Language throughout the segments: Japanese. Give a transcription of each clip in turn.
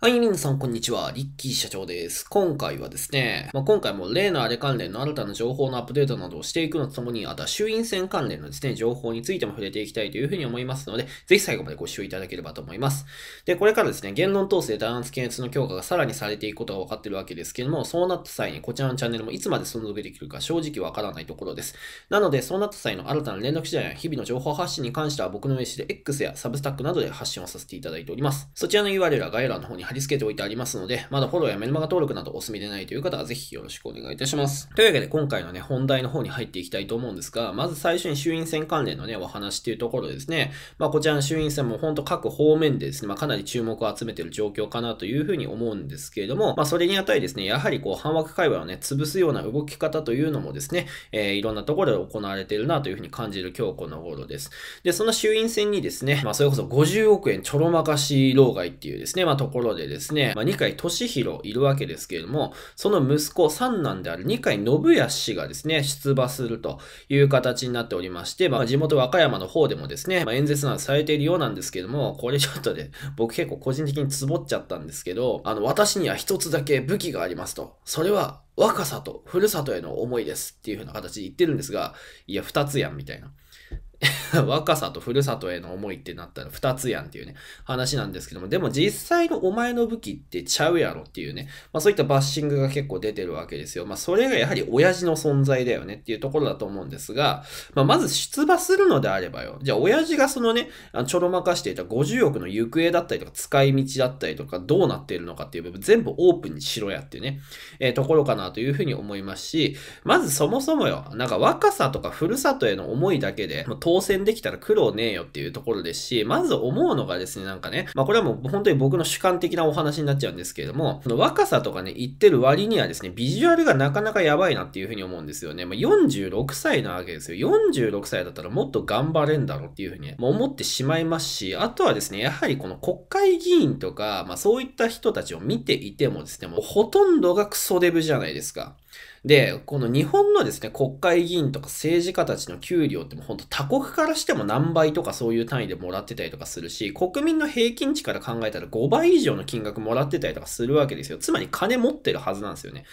はい、皆さん、こんにちは。リッキー社長です。今回はですね、まあ、今回も例のあれ関連の新たな情報のアップデートなどをしていくのとともに、あとは衆院選関連のですね、情報についても触れていきたいというふうに思いますので、ぜひ最後までご視聴いただければと思います。で、これからですね、言論統制弾圧検閲の強化がさらにされていくことが分かっているわけですけれども、そうなった際にこちらのチャンネルもいつまで存続できるか正直わからないところです。なので、そうなった際の新たな連絡手段や日々の情報発信に関しては僕の名刺で X やサブスタックなどで発信をさせていただいております。そちらの URL は概要欄の方に貼り付けておいてありますので、まだフォローやメルマガ登録などお済みでないという方はぜひよろしくお願いいたします。というわけで今回のね、本題の方に入っていきたいと思うんですが、まず最初に衆院選関連のね、お話っていうところですね。まあこちらの衆院選も本当各方面でですね、まあかなり注目を集めてる状況かなというふうに思うんですけれども、まあそれにあたりですね、やはりこう反枠会話をね、潰すような動き方というのもですね、えー、いろんなところで行われているなというふうに感じる今日この頃です。で、その衆院選にですね、まあそれこそ50億円ちょろまかし老害っていうですね、まあところででですね、まあ、二階俊弘いるわけですけれども、その息子、三男である二階信康氏がですね、出馬するという形になっておりまして、まあ、地元和歌山の方でもですね、まあ、演説などされているようなんですけども、これちょっとね、僕結構個人的にツボっちゃったんですけど、あの、私には一つだけ武器がありますと。それは若さとふるさとへの思いですっていう風な形で言ってるんですが、いや、二つやんみたいな。若さとふるさとへの思いってなったら二つやんっていうね、話なんですけども、でも実際のお前の武器ってちゃうやろっていうね、まあそういったバッシングが結構出てるわけですよ。まあそれがやはり親父の存在だよねっていうところだと思うんですが、まあまず出馬するのであればよ、じゃあ親父がそのね、ちょろまかしていた50億の行方だったりとか使い道だったりとかどうなっているのかっていう部分全部オープンにしろやっていうね、えー、ところかなというふうに思いますし、まずそもそもよ、なんか若さとかふるさとへの思いだけで、まあ当選できたら苦労ねえよっていうところですし、まず思うのがですね、なんかね、まあこれはもう本当に僕の主観的なお話になっちゃうんですけれども、その若さとかね、言ってる割にはですね、ビジュアルがなかなかやばいなっていうふうに思うんですよね。まあ、46歳なわけですよ。46歳だったらもっと頑張れんだろうっていうふうに、ね、まあ、思ってしまいますし、あとはですね、やはりこの国会議員とか、まあそういった人たちを見ていてもですね、もうほとんどがクソデブじゃないですか。で、この日本のですね、国会議員とか政治家たちの給料ってもうほんと他国からしても何倍とかそういう単位でもらってたりとかするし、国民の平均値から考えたら5倍以上の金額もらってたりとかするわけですよ。つまり金持ってるはずなんですよね。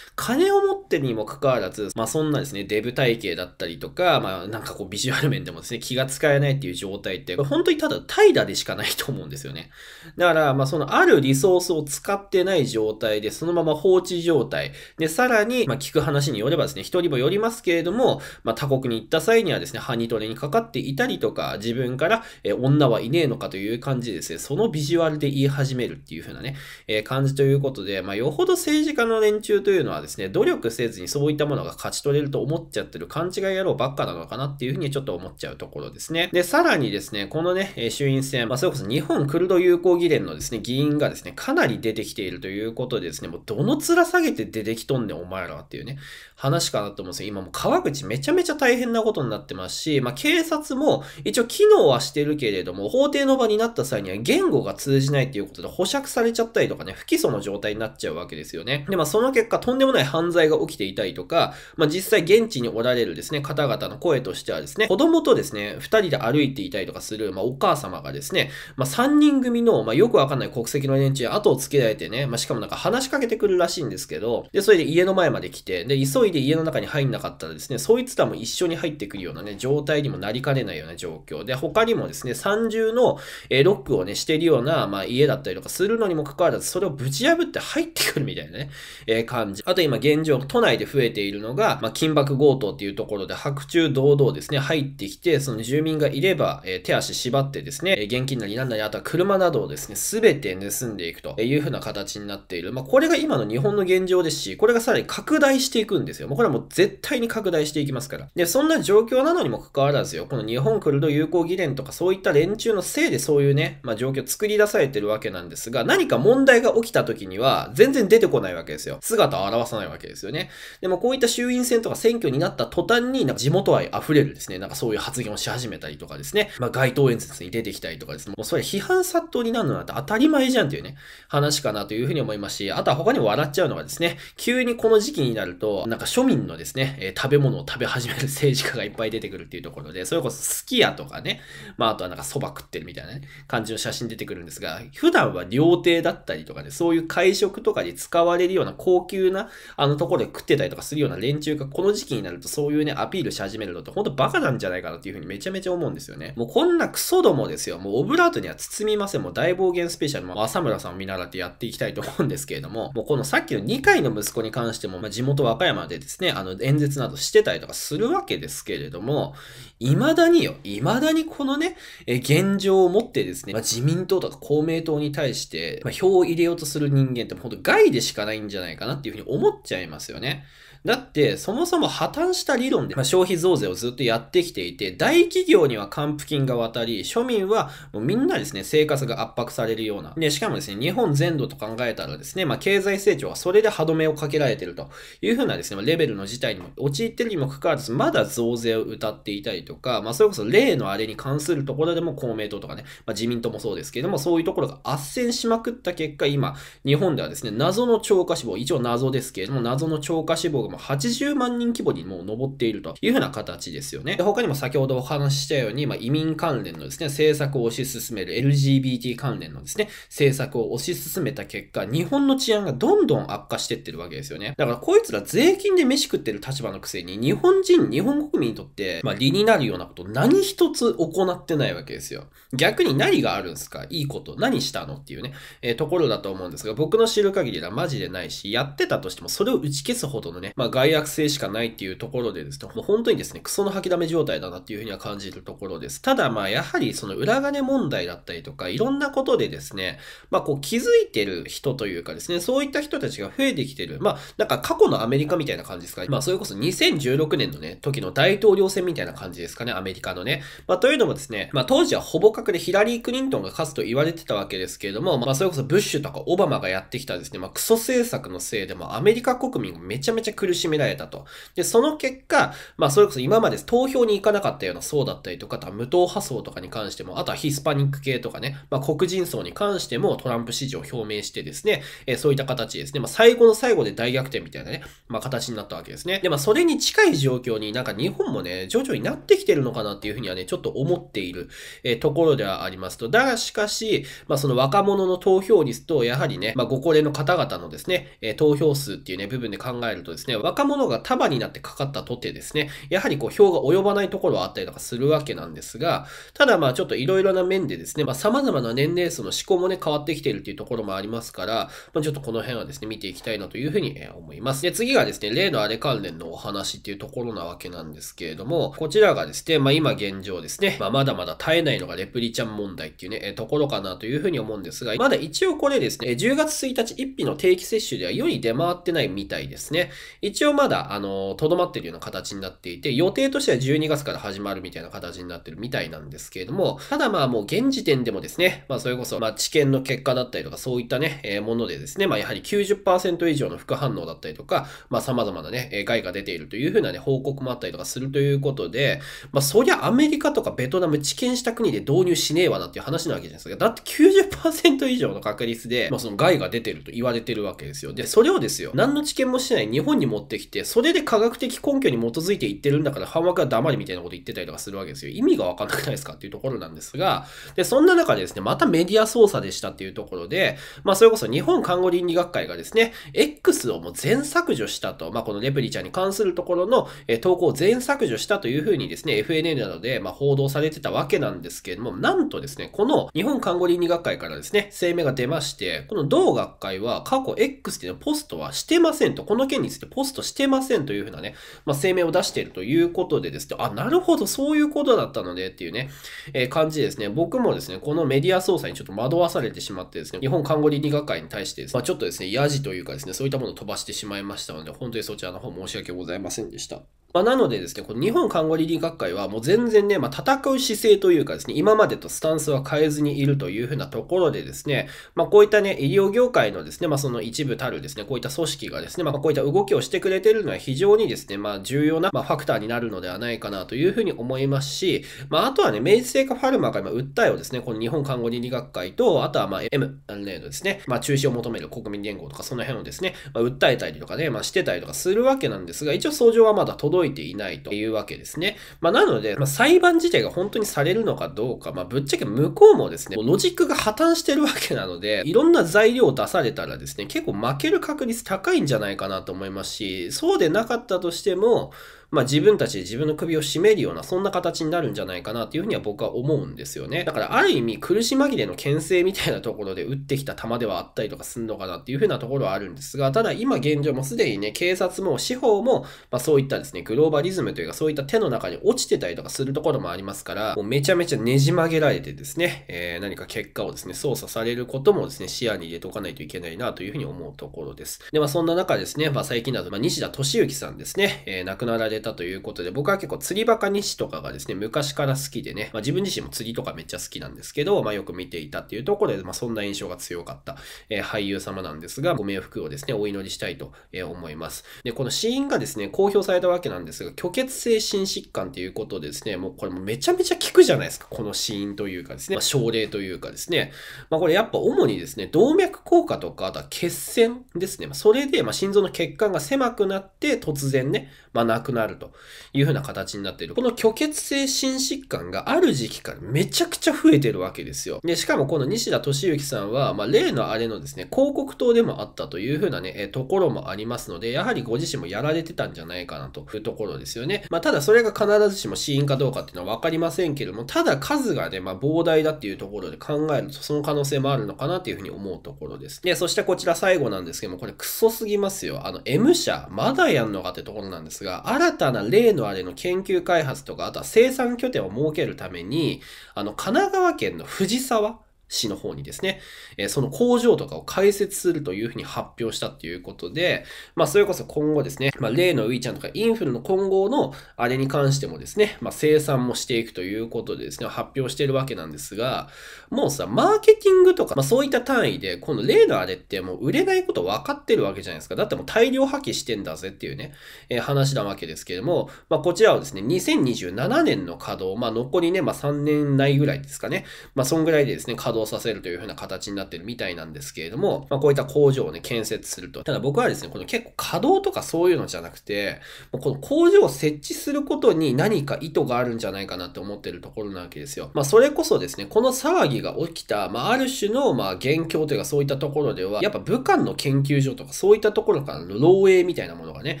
金を持ってるにもかかわらず、まあそんなですね、デブ体型だったりとか、まあなんかこうビジュアル面でもですね、気が使えないっていう状態って、本当にただ怠惰でしかないと思うんですよね。だから、まあそのあるリソースを使ってない状態で、そのまま放置状態。で、さらに、まあ聞く話によればですね、人にもよりますけれども、まあ他国に行った際にはですね、ハニトレにかかっていたりとか、自分から、え女はいねえのかという感じでですね、そのビジュアルで言い始めるっていう風なね、えー、感じということで、まあよほど政治家の連中というのははですね、努力せずにそういったものが勝ち取れると思っちゃってる勘違い野郎ばっかなのかなっていうふうにちょっと思っちゃうところですね。で、さらにですね、このね、衆院選、まあ、それこそ日本クルド友好議連のですね、議員がですね、かなり出てきているということでですね、もうどの面下げて出てきとんねんお前らっていうね、話かなと思うんですよ。今もう川口めちゃめちゃ大変なことになってますし、まあ、警察も一応機能はしてるけれども、法廷の場になった際には言語が通じないっていうことで保釈されちゃったりとかね、不起訴の状態になっちゃうわけですよね。で、まあその結果とんでももない犯罪が起きていたりとか、まあ、実際現地におられるですね、方々の声としてはですね、子供とですね、二人で歩いていたりとかする、まあ、お母様がですね、まあ、三人組の、まあ、よくわかんない国籍の連中に後をつけられてね、まあ、しかもなんか話しかけてくるらしいんですけど、で、それで家の前まで来て、で、急いで家の中に入んなかったらですね、そいつらも一緒に入ってくるようなね、状態にもなりかねないような状況で、他にもですね、三重の、えロックをね、してるような、まあ、家だったりとかするのにもかかわらず、それをぶち破って入ってくるみたいなね、えー、感じ。あとで今現状、都内で増えているのが、まあ、金箔強盗っていうところで白昼堂々ですね、入ってきて、その住民がいれば、えー、手足縛ってですね、現金なりなんなり、あとは車などをですね、すべて盗んでいくというふうな形になっている。まあ、これが今の日本の現状ですし、これがさらに拡大していくんですよ。もうこれはもう絶対に拡大していきますから。で、そんな状況なのにもかかわらずよ、この日本クルド友好議連とかそういった連中のせいでそういうね、まあ、状況を作り出されてるわけなんですが、何か問題が起きた時には、全然出てこないわけですよ。姿を現さないわけですよね。でもこういった衆院選とか選挙になった途端に、なんか地元愛溢れるですね、なんかそういう発言をし始めたりとかですね、まあ街頭演説に出てきたりとかですね、もうそれ批判殺到になるのなんて当たり前じゃんっていうね、話かなというふうに思いますし、あとは他にも笑っちゃうのがですね、急にこの時期になると、なんか庶民のですね、え食べ物を食べ始める政治家がいっぱい出てくるっていうところで、それこそすき家とかね、まああとはなんか蕎麦食ってるみたいな、ね、感じの写真出てくるんですが、普段は料亭だったりとかね、そういう会食とかに使われるような高級なあのところで食ってたりとかするような連中がこの時期になるとそういうね、アピールし始めるのってほんとバカなんじゃないかなっていうふうにめちゃめちゃ思うんですよね。もうこんなクソどもですよ。もうオブラートには包みません。もう大暴言スペシャルも浅村さんを見習ってやっていきたいと思うんですけれども、もうこのさっきの2回の息子に関しても、まあ、地元和歌山でですね、あの演説などしてたりとかするわけですけれども、未だによ、未だにこのね、え現状を持ってですね、まあ、自民党とか公明党に対して、まあ、票を入れようとする人間ってほんと害でしかないんじゃないかなっていうふうに思っちゃいますよね。だって、そもそも破綻した理論で、まあ、消費増税をずっとやってきていて、大企業には還付金が渡り、庶民はもうみんなですね、生活が圧迫されるような。で、しかもですね、日本全土と考えたらですね、まあ、経済成長はそれで歯止めをかけられてるというふうなですね、レベルの事態にも陥ってるにもかかわらず、まだ増税を謳っていたりとか、まあ、それこそ例のあれに関するところでも公明党とかね、まあ、自民党もそうですけれども、そういうところが圧旋しまくった結果、今、日本ではですね、謎の超過死亡、一応謎ですけれども、謎の超過死亡がも80万人規模にもう上っているというふうな形ですよね。で他にも先ほどお話ししたように、まあ、移民関連のですね、政策を推し進める LGBT 関連のですね、政策を推し進めた結果、日本の治安がどんどん悪化してってるわけですよね。だからこいつら税金で飯食ってる立場のくせに、日本人、日本国民にとって、まあ、理になるようなこと何一つ行ってないわけですよ。逆に何があるんですかいいこと。何したのっていうね、えー、ところだと思うんですが、僕の知る限りはマジでないし、やってたとしてもそれを打ち消すほどのね、まあ、外悪性しかないっていうところでですね、もう本当にですね、クソの吐きだめ状態だなっていうふうには感じるところです。ただ、まあ、やはりその裏金問題だったりとか、いろんなことでですね、まあ、こう気づいてる人というかですね、そういった人たちが増えてきてる、まあ、なんか過去のアメリカみたいな感じですかね。まあ、それこそ2016年のね、時の大統領選みたいな感じですかね、アメリカのね。まあ、というのもですね、まあ、当時はほぼ確でヒラリー・クリントンが勝つと言われてたわけですけれども、まあ、それこそブッシュとかオバマがやってきたですね、まあ、クソ政策のせいで、まアメリカ国民がめちゃめちゃ苦苦しめられたと。で、その結果、まあ、それこそ今まで投票に行かなかったような層だったりとか、あとは無党派層とかに関しても、あとはヒスパニック系とかね、まあ、黒人層に関してもトランプ支持を表明してですね、えー、そういった形ですね、まあ、最後の最後で大逆転みたいなね、まあ、形になったわけですね。で、まあ、それに近い状況になんか日本もね、徐々になってきてるのかなっていうふうにはね、ちょっと思っている、えー、ところではありますと。だが、しかし、まあ、その若者の投票率と、やはりね、まあ、ご高齢の方々のですね、えー、投票数っていうね、部分で考えるとですね、若者が束になってかかったとてですね、やはりこう票が及ばないところはあったりとかするわけなんですが、ただまあちょっといろいろな面でですね、まあ様々な年齢層の思考もね、変わってきているというところもありますから、まあ、ちょっとこの辺はですね、見ていきたいなというふうに思います。で、次がですね、例のあれ関連のお話っていうところなわけなんですけれども、こちらがですね、まあ今現状ですね、まあまだまだ耐えないのがレプリちゃん問題っていうね、ところかなというふうに思うんですが、まだ一応これですね、10月1日1日の定期接種では世に出回ってないみたいですね。一応まだ、あの、とどまってるような形になっていて、予定としては12月から始まるみたいな形になってるみたいなんですけれども、ただまあもう現時点でもですね、まあそれこそ、まあ治験の結果だったりとか、そういったね、えー、ものでですね、まあやはり90%以上の副反応だったりとか、まあ様々なね、害が出ているというふうなね、報告もあったりとかするということで、まあそりゃアメリカとかベトナム治験した国で導入しねえわなっていう話なわけじゃないですか。だって90%以上の確率で、まあその害が出てると言われてるわけですよ。で、それをですよ、何の治験もしない日本にも持ってきて、それで科学的根拠に基づいて言ってるんだから、半枠は黙れみたいなこと言ってたりとかするわけですよ。意味がわかんなくないですかっていうところなんですが、で、そんな中でですね、またメディア操作でしたっていうところで、まあ、それこそ日本看護倫理学会がですね、X をもう全削除したと、まあ、このレプリちゃんに関するところの、え投稿を全削除したというふうにですね、FNN などで、ま報道されてたわけなんですけれども、なんとですね、この日本看護倫理学会からですね、声明が出まして、この同学会は過去 X っていうのはポストはしてませんと、この件についてポポストしてませんというふうなね、まあ、声明を出しているということでですね、あ、なるほど、そういうことだったのでっていうね、えー、感じですね。僕もですね、このメディア操作にちょっと惑わされてしまってですね、日本看護倫理学会に対してですね、まあ、ちょっとですね、ヤジというかですね、そういったものを飛ばしてしまいましたので、本当にそちらの方申し訳ございませんでした。まあ、なのでですね、この日本看護倫理学会はもう全然ね、まあ、戦う姿勢というかですね、今までとスタンスは変えずにいるというふうなところでですね、まあ、こういったね、医療業界のですね、まあ、その一部たるですね、こういった組織がですね、まあ、こういった動きをしてくれてるのは非常にですね、まあ、重要な、まあ、ファクターになるのではないかなというふうに思いますし、まあ、あとはね、明治製菓ファルマが今訴えをですね、この日本看護倫理学会と、あとはまあ M、あのですね、まあ、中止を求める国民連合とかその辺をですね、まあ、訴えたりとかね、まあ、してたりとかするわけなんですが、一応相乗はまだ届届いていないというわけですね。まあ、なので、まあ、裁判自体が本当にされるのかどうか、まあ、ぶっちゃけ向こうもですね、ロジックが破綻してるわけなので、いろんな材料を出されたらですね、結構負ける確率高いんじゃないかなと思いますし、そうでなかったとしても、まあ、自分たちで自分の首を絞めるような、そんな形になるんじゃないかなっていうふうには僕は思うんですよね。だからある意味苦し紛れの牽制みたいなところで打ってきた球ではあったりとかすんのかなっていうふうなところはあるんですが、ただ今現状もすでにね、警察も司法も、まあ、そういったですね、グローバリズムというかそういった手の中に落ちてたりとかするところもありますから、もうめちゃめちゃねじ曲げられてですね、えー、何か結果をですね、操作されることもですね、視野に入れておかないといけないなというふうに思うところです。で、まあそんな中ですね、まあ最近だと、まあ西田敏行さんですね、えー、亡くなられれたということで、僕は結構釣りバカ西とかがですね、昔から好きでね、まあ、自分自身も釣りとかめっちゃ好きなんですけど、まあ、よく見ていたっていうところで、まあ、そんな印象が強かった、えー、俳優様なんですが、ご冥福をですね、お祈りしたいと思います。で、この死因がですね、公表されたわけなんですが、虚血性心疾患ということでですね、もうこれもめちゃめちゃ効くじゃないですか、この死因というかですね、まあ、症例というかですね、まあ、これやっぱ主にですね、動脈硬化とか、あとは血栓ですね、まそれで、ま心臓の血管が狭くなって突然ね、まあ、亡くなるるというふうな形になっている。この虚血性心疾患がある時期からめちゃくちゃ増えてるわけですよ。で、しかもこの西田敏行さんは、まあ、例のあれのですね、広告塔でもあったというふうなね、えところもありますので、やはりご自身もやられてたんじゃないかなというところですよね。まあ、ただそれが必ずしも死因かどうかっていうのはわかりませんけども、ただ数がね、まあ、膨大だっていうところで考えると、その可能性もあるのかなというふうに思うところです。で、そしてこちら最後なんですけども、これクソすぎますよ。あの、M 社、まだやんのかってところなんですが、新たな例のあれの研究開発とか、あとは生産拠点を設けるために、あの、神奈川県の藤沢市の方にですね、えその工場とかを開設するというふうに発表したっていうことで、まあ、それこそ今後ですね、まあ、例のウィちゃんとかインフルの今後のあれに関してもですね、まあ、生産もしていくということでですね、発表してるわけなんですが、もうさ、マーケティングとか、まあ、そういった単位で、この例のあれってもう売れないこと分かってるわけじゃないですか。だってもう大量破棄してんだぜっていうね、えー、話なわけですけれども、まあ、こちらはですね、2027年の稼働、まあ、残りね、まあ、3年ないぐらいですかね、まあ、そんぐらいでですね、稼働動させるというふうな形になってるみたいなんですけれども、まあ、こういった工場をね、建設すると。ただ僕はですね、この結構稼働とかそういうのじゃなくて、もうこの工場を設置することに何か意図があるんじゃないかなって思ってるところなわけですよ。まあ、それこそですね、この騒ぎが起きた、まあ、ある種の、まあ、元凶というかそういったところでは、やっぱ武漢の研究所とかそういったところからの漏洩みたいなものがね、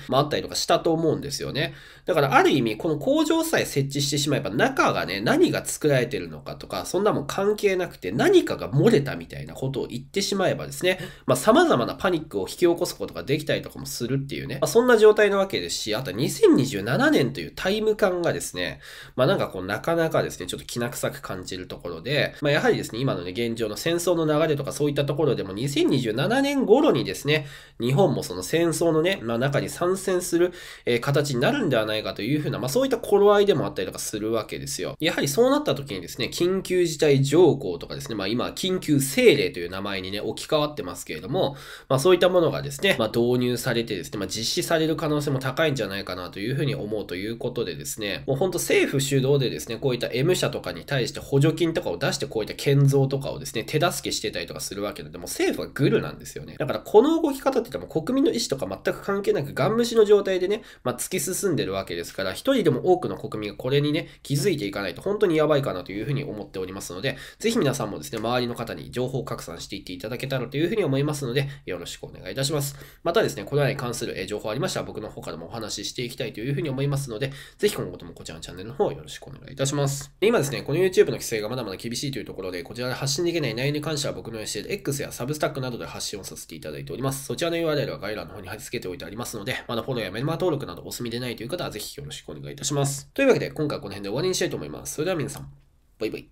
まあ、あったりとかしたと思うんですよね。だからある意味、この工場さえ設置してしまえば中がね、何が作られてるのかとか、そんなもん関係なくて、何何かが漏れたみたいなことを言ってしまえばですね、まあ、様々なパニックを引き起こすことができたりとかもするっていうね、まあ、そんな状態なわけですし、あと2027年というタイム感がですね、まあ、なんかこう、なかなかですね、ちょっときな臭く感じるところで、まあ、やはりですね、今のね、現状の戦争の流れとかそういったところでも2027年頃にですね、日本もその戦争のね、まあ、中に参戦する、えー、形になるんではないかというふうな、まあ、そういった頃合いでもあったりとかするわけですよ。やはりそうなった時にですね、緊急事態条項とかですね、まあ今、緊急政令という名前にね、置き換わってますけれども、まあそういったものがですね、まあ導入されてですね、まあ実施される可能性も高いんじゃないかなというふうに思うということでですね、もうほんと政府主導でですね、こういった M 社とかに対して補助金とかを出してこういった建造とかをですね、手助けしてたりとかするわけで、も政府はグルなんですよね。だからこの動き方って言っても国民の意思とか全く関係なくガン無視の状態でね、まあ突き進んでるわけですから、一人でも多くの国民がこれにね、気づいていかないと本当にやばいかなというふうに思っておりますので、ぜひ皆さんもですね、ですね、周りの方に情報拡散していっていただけたらというふうに思いますので、よろしくお願いいたします。またですね、これらに関する情報ありましたら、僕の方からもお話ししていきたいというふうに思いますので、ぜひ今後ともこちらのチャンネルの方よろしくお願いいたします。今ですね、この YouTube の規制がまだまだ厳しいというところで、こちらで発信できない内容に関しては僕の教える X やサブスタックなどで発信をさせていただいております。そちらの URL は概要欄の方に貼り付けておいてありますので、まだフォローやメルマ登録などお済みでないという方はぜひよろしくお願いいたします。というわけで、今回はこの辺で終わりにしたいと思います。それでは皆さん、バイバイ。